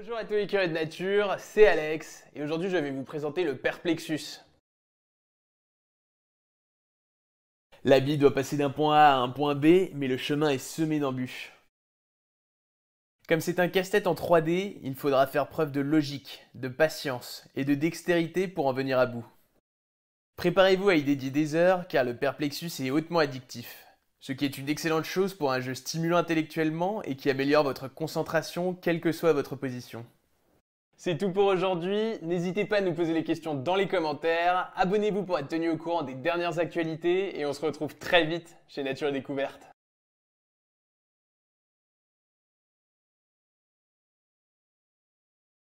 Bonjour à tous les curieux de nature, c'est Alex et aujourd'hui je vais vous présenter le perplexus. La bille doit passer d'un point A à un point B, mais le chemin est semé d'embûches. Comme c'est un casse-tête en 3D, il faudra faire preuve de logique, de patience et de dextérité pour en venir à bout. Préparez-vous à y dédier des heures car le perplexus est hautement addictif. Ce qui est une excellente chose pour un jeu stimulant intellectuellement et qui améliore votre concentration quelle que soit votre position. C'est tout pour aujourd'hui. N'hésitez pas à nous poser les questions dans les commentaires. Abonnez-vous pour être tenu au courant des dernières actualités et on se retrouve très vite chez Nature Découverte.